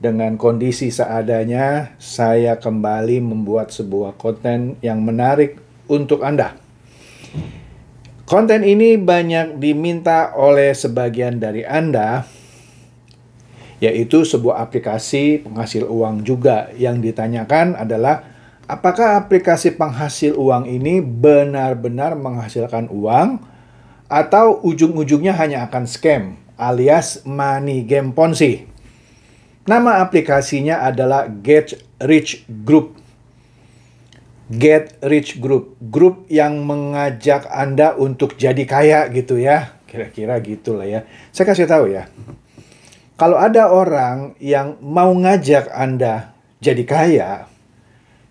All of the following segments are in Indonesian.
dengan kondisi seadanya, saya kembali membuat sebuah konten yang menarik untuk Anda. Konten ini banyak diminta oleh sebagian dari Anda, yaitu sebuah aplikasi penghasil uang juga. Yang ditanyakan adalah, apakah aplikasi penghasil uang ini benar-benar menghasilkan uang, atau ujung-ujungnya hanya akan scam alias money game ponzi? Nama aplikasinya adalah Get Rich Group. Get Rich Group, grup yang mengajak Anda untuk jadi kaya gitu ya. Kira-kira gitu lah ya. Saya kasih tahu ya. Kalau ada orang yang mau ngajak Anda jadi kaya,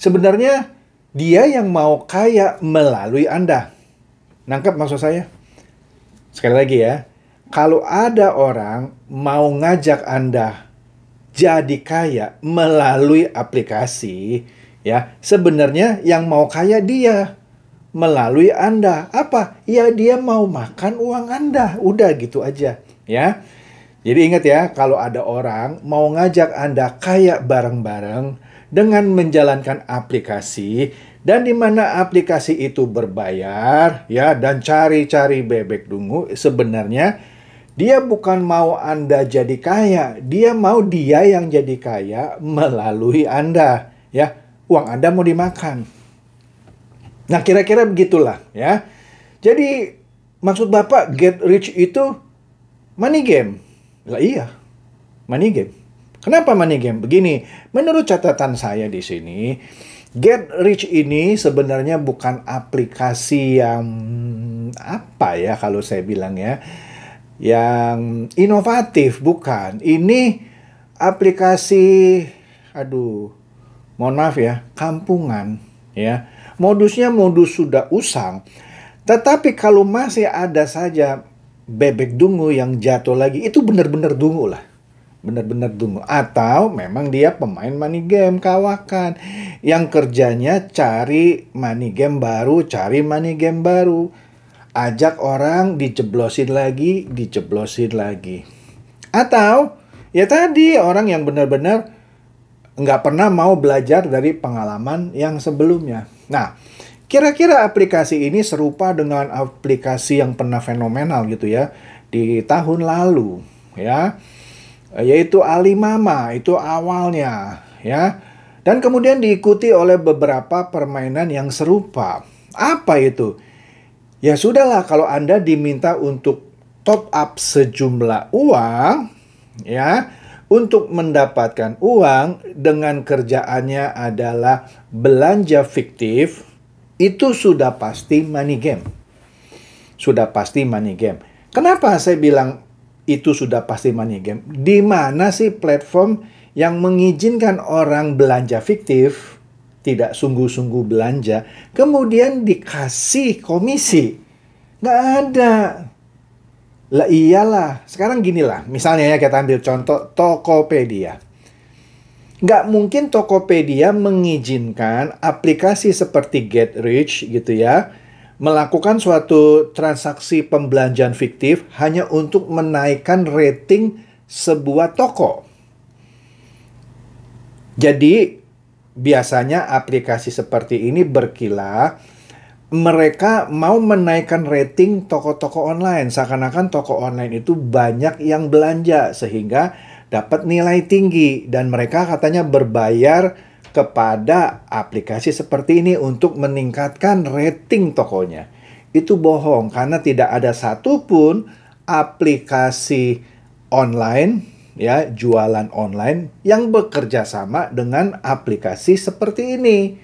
sebenarnya dia yang mau kaya melalui Anda. Nangkep maksud saya? Sekali lagi ya, kalau ada orang mau ngajak Anda jadi kaya melalui aplikasi, ya. Sebenarnya yang mau kaya dia melalui Anda. Apa? Ya dia mau makan uang Anda. Udah gitu aja, ya. Jadi ingat ya, kalau ada orang mau ngajak Anda kaya bareng-bareng dengan menjalankan aplikasi dan di mana aplikasi itu berbayar ya dan cari-cari bebek dungu sebenarnya dia bukan mau Anda jadi kaya, dia mau dia yang jadi kaya melalui Anda, ya. Uang Anda mau dimakan. Nah, kira-kira begitulah, ya. Jadi maksud Bapak get rich itu money game. Lah iya. Money game. Kenapa money game? Begini, menurut catatan saya di sini, Get Rich ini sebenarnya bukan aplikasi yang apa ya kalau saya bilang ya yang inovatif bukan. Ini aplikasi aduh mohon maaf ya, kampungan ya. Modusnya modus sudah usang. Tetapi kalau masih ada saja bebek dungu yang jatuh lagi, itu benar-benar dungu lah. Benar-benar dungu. Atau memang dia pemain money game, kawakan. Yang kerjanya cari money game baru, cari money game baru ajak orang dijeblosin lagi, dijeblosin lagi. Atau ya tadi orang yang benar-benar nggak pernah mau belajar dari pengalaman yang sebelumnya. Nah, kira-kira aplikasi ini serupa dengan aplikasi yang pernah fenomenal gitu ya di tahun lalu ya yaitu Alimama itu awalnya ya dan kemudian diikuti oleh beberapa permainan yang serupa. Apa itu? Ya sudahlah kalau Anda diminta untuk top up sejumlah uang ya untuk mendapatkan uang dengan kerjaannya adalah belanja fiktif itu sudah pasti money game. Sudah pasti money game. Kenapa saya bilang itu sudah pasti money game? Di mana sih platform yang mengizinkan orang belanja fiktif tidak sungguh-sungguh belanja, kemudian dikasih komisi. Nggak ada. Lah iyalah, sekarang ginilah, misalnya ya kita ambil contoh Tokopedia. Nggak mungkin Tokopedia mengizinkan aplikasi seperti Get Rich gitu ya, melakukan suatu transaksi pembelanjaan fiktif hanya untuk menaikkan rating sebuah toko. Jadi biasanya aplikasi seperti ini berkilah mereka mau menaikkan rating toko-toko online. Seakan-akan toko online itu banyak yang belanja sehingga dapat nilai tinggi dan mereka katanya berbayar kepada aplikasi seperti ini untuk meningkatkan rating tokonya. Itu bohong karena tidak ada satupun aplikasi online ya jualan online yang bekerja sama dengan aplikasi seperti ini.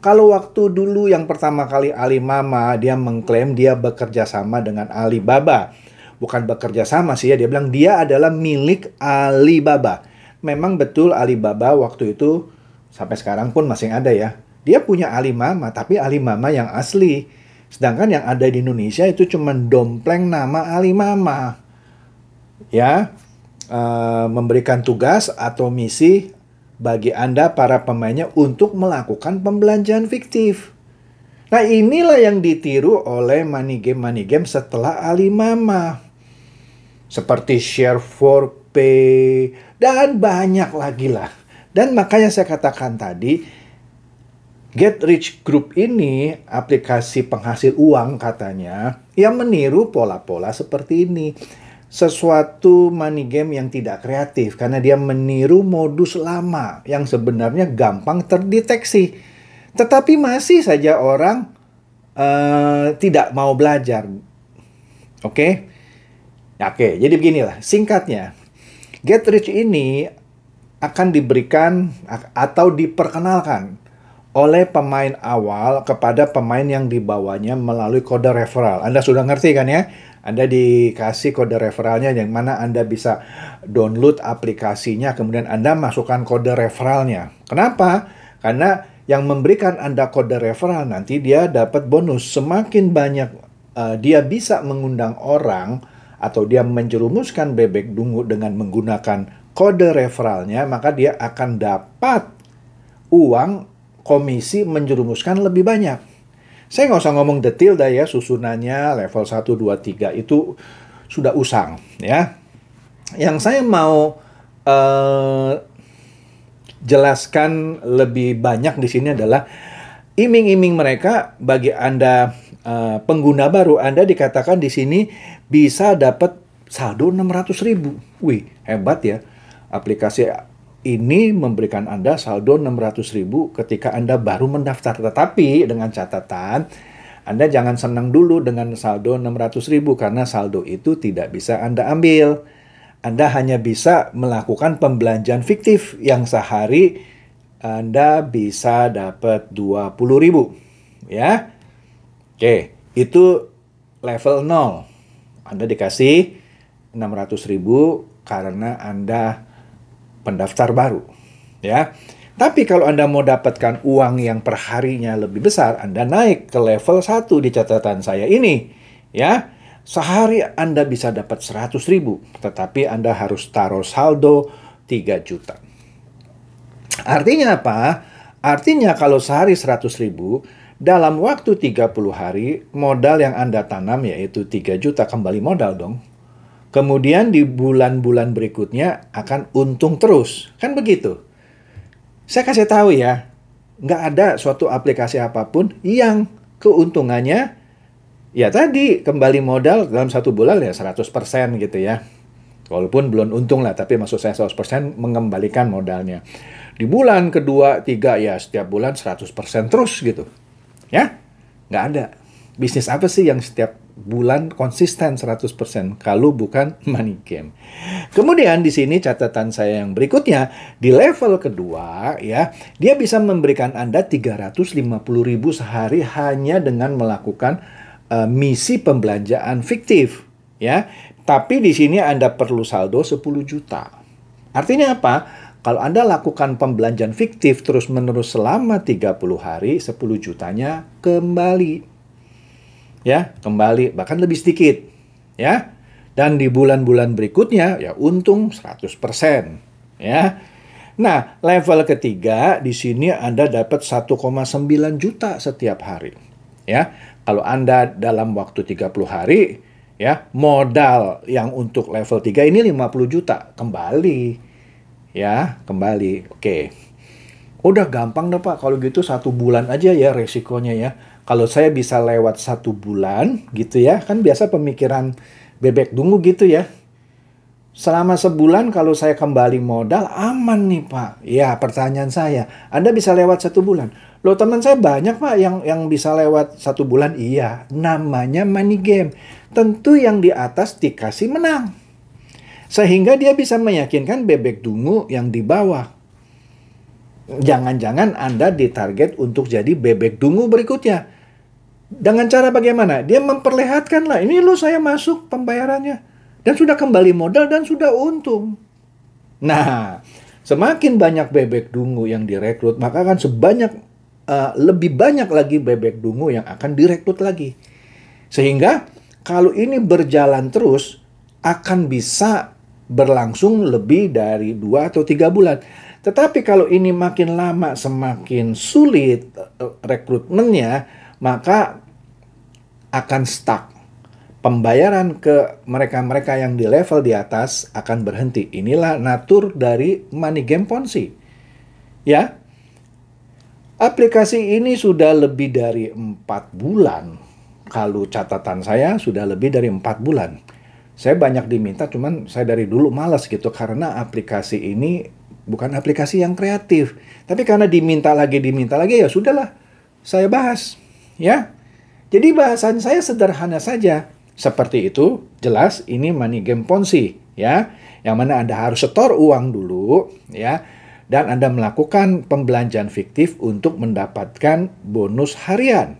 Kalau waktu dulu yang pertama kali Mama dia mengklaim dia bekerja sama dengan Alibaba. Bukan bekerja sama sih ya, dia bilang dia adalah milik Alibaba. Memang betul Alibaba waktu itu sampai sekarang pun masih ada ya. Dia punya Mama, tapi Mama yang asli. Sedangkan yang ada di Indonesia itu cuma dompleng nama Alimama. Ya, Eh, memberikan tugas atau misi bagi Anda para pemainnya untuk melakukan pembelanjaan fiktif. Nah inilah yang ditiru oleh money game money game setelah Alimama. Seperti share for pay dan banyak lagi lah. Dan makanya saya katakan tadi, Get Rich Group ini aplikasi penghasil uang katanya yang meniru pola-pola seperti ini sesuatu money game yang tidak kreatif karena dia meniru modus lama yang sebenarnya gampang terdeteksi. Tetapi masih saja orang uh, tidak mau belajar. Oke? Okay? Oke, okay, jadi beginilah singkatnya. Get rich ini akan diberikan atau diperkenalkan oleh pemain awal kepada pemain yang dibawanya melalui kode referral. Anda sudah ngerti kan ya? Anda dikasih kode referralnya yang mana Anda bisa download aplikasinya, kemudian Anda masukkan kode referralnya. Kenapa? Karena yang memberikan Anda kode referral nanti dia dapat bonus. Semakin banyak uh, dia bisa mengundang orang atau dia menjerumuskan bebek dungu dengan menggunakan kode referralnya, maka dia akan dapat uang komisi menjerumuskan lebih banyak. Saya nggak usah ngomong detail dah ya, susunannya level 1, 2, 3 itu sudah usang ya. Yang saya mau eh, jelaskan lebih banyak di sini adalah iming-iming mereka bagi Anda eh, pengguna baru, Anda dikatakan di sini bisa dapat saldo 600 ribu. Wih, hebat ya. Aplikasi ini memberikan Anda saldo 600.000 ketika Anda baru mendaftar. Tetapi dengan catatan, Anda jangan senang dulu dengan saldo 600.000 karena saldo itu tidak bisa Anda ambil. Anda hanya bisa melakukan pembelanjaan fiktif yang sehari Anda bisa dapat 20.000. Ya. Oke, itu level 0. Anda dikasih 600.000 karena Anda pendaftar baru. Ya. Tapi kalau Anda mau dapatkan uang yang perharinya lebih besar, Anda naik ke level 1 di catatan saya ini. Ya, sehari Anda bisa dapat 100 ribu, tetapi Anda harus taruh saldo 3 juta. Artinya apa? Artinya kalau sehari 100 ribu, dalam waktu 30 hari, modal yang Anda tanam yaitu 3 juta kembali modal dong. Kemudian di bulan-bulan berikutnya akan untung terus. Kan begitu. Saya kasih tahu ya, nggak ada suatu aplikasi apapun yang keuntungannya ya tadi kembali modal dalam satu bulan ya 100% gitu ya. Walaupun belum untung lah, tapi maksud saya 100% mengembalikan modalnya. Di bulan kedua, tiga ya setiap bulan 100% terus gitu. Ya, nggak ada. Bisnis apa sih yang setiap bulan konsisten 100% kalau bukan money game. Kemudian di sini catatan saya yang berikutnya di level kedua ya, dia bisa memberikan Anda 350.000 sehari hanya dengan melakukan uh, misi pembelanjaan fiktif ya. Tapi di sini Anda perlu saldo 10 juta. Artinya apa? Kalau Anda lakukan pembelanjaan fiktif terus-menerus selama 30 hari, 10 jutanya kembali ya kembali bahkan lebih sedikit ya dan di bulan-bulan berikutnya ya untung 100% ya nah level ketiga di sini Anda dapat 1,9 juta setiap hari ya kalau Anda dalam waktu 30 hari ya modal yang untuk level 3 ini 50 juta kembali ya kembali oke udah gampang deh Pak kalau gitu satu bulan aja ya resikonya ya kalau saya bisa lewat satu bulan gitu ya kan biasa pemikiran bebek dungu gitu ya selama sebulan kalau saya kembali modal aman nih pak ya pertanyaan saya anda bisa lewat satu bulan Loh teman saya banyak pak yang yang bisa lewat satu bulan iya namanya money game tentu yang di atas dikasih menang sehingga dia bisa meyakinkan bebek dungu yang di bawah jangan-jangan anda ditarget untuk jadi bebek dungu berikutnya dengan cara bagaimana? Dia memperlihatkan lah, ini lo saya masuk pembayarannya. Dan sudah kembali modal dan sudah untung. Nah, semakin banyak bebek dungu yang direkrut, maka akan sebanyak, uh, lebih banyak lagi bebek dungu yang akan direkrut lagi. Sehingga kalau ini berjalan terus, akan bisa berlangsung lebih dari dua atau tiga bulan. Tetapi kalau ini makin lama semakin sulit eh, eh, rekrutmennya, maka akan stuck. Pembayaran ke mereka-mereka yang di level di atas akan berhenti. Inilah natur dari money game Ponzi. Ya. Aplikasi ini sudah lebih dari 4 bulan. Kalau catatan saya sudah lebih dari 4 bulan. Saya banyak diminta cuman saya dari dulu malas gitu karena aplikasi ini bukan aplikasi yang kreatif. Tapi karena diminta lagi diminta lagi ya sudahlah saya bahas ya jadi bahasan saya sederhana saja. Seperti itu, jelas ini money game ponzi ya. Yang mana Anda harus setor uang dulu ya dan Anda melakukan pembelanjaan fiktif untuk mendapatkan bonus harian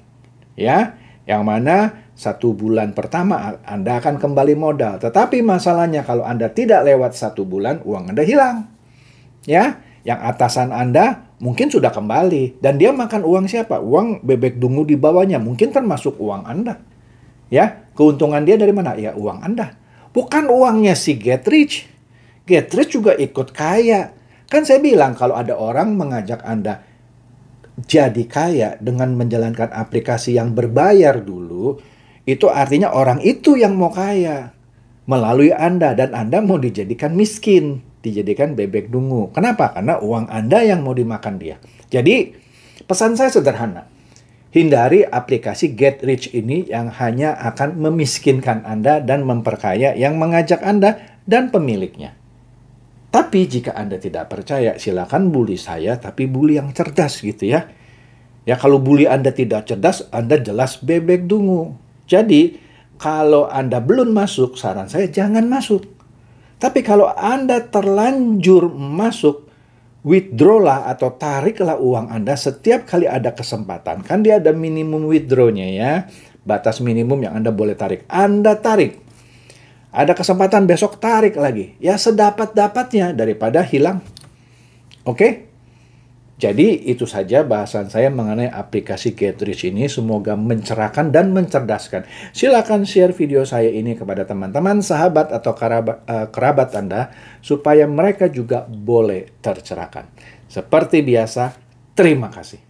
ya. Yang mana satu bulan pertama Anda akan kembali modal. Tetapi masalahnya kalau Anda tidak lewat satu bulan uang Anda hilang. Ya, yang atasan Anda mungkin sudah kembali. Dan dia makan uang siapa? Uang bebek dungu di bawahnya. Mungkin termasuk uang Anda. Ya, keuntungan dia dari mana? Ya, uang Anda. Bukan uangnya si Get Rich. Get Rich juga ikut kaya. Kan saya bilang kalau ada orang mengajak Anda jadi kaya dengan menjalankan aplikasi yang berbayar dulu, itu artinya orang itu yang mau kaya melalui Anda dan Anda mau dijadikan miskin dijadikan bebek dungu. Kenapa? Karena uang Anda yang mau dimakan dia. Jadi, pesan saya sederhana. Hindari aplikasi Get Rich ini yang hanya akan memiskinkan Anda dan memperkaya yang mengajak Anda dan pemiliknya. Tapi jika Anda tidak percaya, silakan bully saya, tapi bully yang cerdas gitu ya. Ya kalau bully Anda tidak cerdas, Anda jelas bebek dungu. Jadi, kalau Anda belum masuk, saran saya jangan masuk. Tapi kalau Anda terlanjur masuk, withdraw lah atau tariklah uang Anda setiap kali ada kesempatan. Kan dia ada minimum withdrawnya ya, batas minimum yang Anda boleh tarik. Anda tarik. Ada kesempatan besok tarik lagi. Ya sedapat-dapatnya daripada hilang. Oke? Okay? Jadi itu saja bahasan saya mengenai aplikasi GetRich ini. Semoga mencerahkan dan mencerdaskan. Silakan share video saya ini kepada teman-teman, sahabat atau kerabat eh, Anda supaya mereka juga boleh tercerahkan. Seperti biasa, terima kasih.